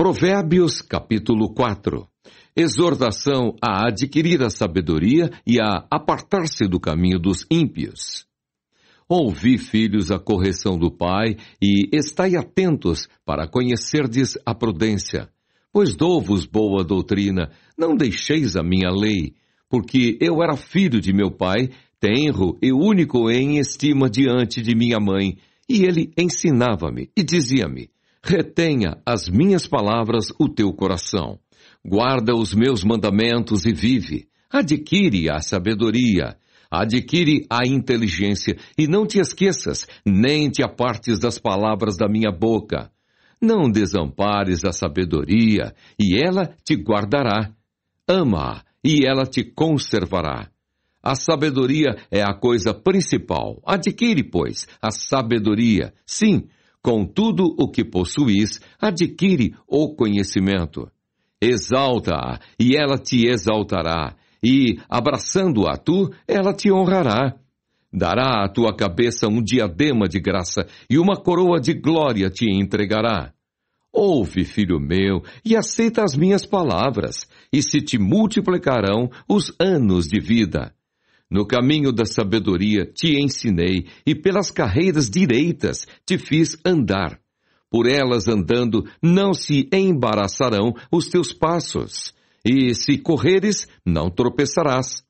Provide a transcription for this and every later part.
Provérbios capítulo 4 Exortação a adquirir a sabedoria e a apartar-se do caminho dos ímpios. Ouvi, filhos, a correção do Pai, e estai atentos para conhecerdes a prudência. Pois dou-vos boa doutrina, não deixeis a minha lei, porque eu era filho de meu pai, tenro e único em estima diante de minha mãe, e ele ensinava-me e dizia-me: Retenha as minhas palavras o teu coração. Guarda os meus mandamentos e vive. Adquire a sabedoria. Adquire a inteligência e não te esqueças, nem te apartes das palavras da minha boca. Não desampares a sabedoria, e ela te guardará. Ama-a, e ela te conservará. A sabedoria é a coisa principal. Adquire, pois, a sabedoria. Sim, com tudo o que possuis, adquire o conhecimento. Exalta-a, e ela te exaltará, e, abraçando-a tu, ela te honrará. Dará à tua cabeça um diadema de graça, e uma coroa de glória te entregará. Ouve, filho meu, e aceita as minhas palavras, e se te multiplicarão os anos de vida. No caminho da sabedoria te ensinei, e pelas carreiras direitas te fiz andar. Por elas andando, não se embaraçarão os teus passos, e se correres, não tropeçarás.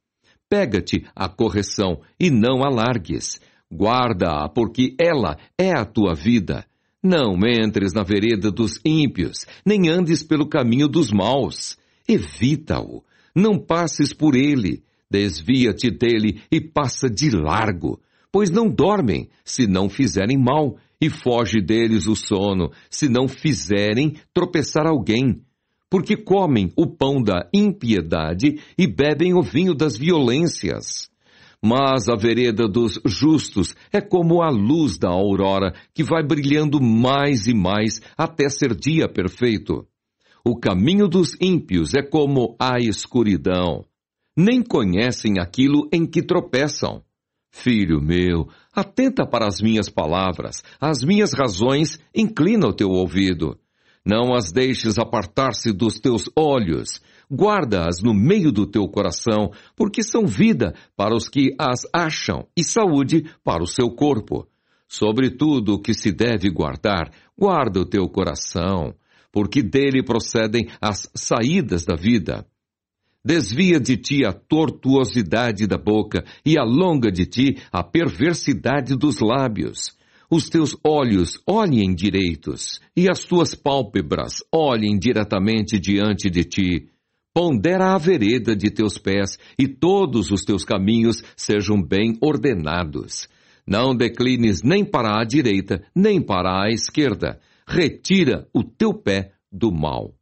Pega-te a correção e não alargues. Guarda-a, porque ela é a tua vida. Não entres na vereda dos ímpios, nem andes pelo caminho dos maus. Evita-o, não passes por ele Desvia-te dele e passa de largo, pois não dormem, se não fizerem mal, e foge deles o sono, se não fizerem tropeçar alguém. Porque comem o pão da impiedade e bebem o vinho das violências. Mas a vereda dos justos é como a luz da aurora, que vai brilhando mais e mais até ser dia perfeito. O caminho dos ímpios é como a escuridão nem conhecem aquilo em que tropeçam. Filho meu, atenta para as minhas palavras, as minhas razões, inclina o teu ouvido. Não as deixes apartar-se dos teus olhos, guarda-as no meio do teu coração, porque são vida para os que as acham e saúde para o seu corpo. Sobre tudo o que se deve guardar, guarda o teu coração, porque dele procedem as saídas da vida. Desvia de ti a tortuosidade da boca e alonga de ti a perversidade dos lábios. Os teus olhos olhem direitos e as tuas pálpebras olhem diretamente diante de ti. Pondera a vereda de teus pés e todos os teus caminhos sejam bem ordenados. Não declines nem para a direita, nem para a esquerda. Retira o teu pé do mal.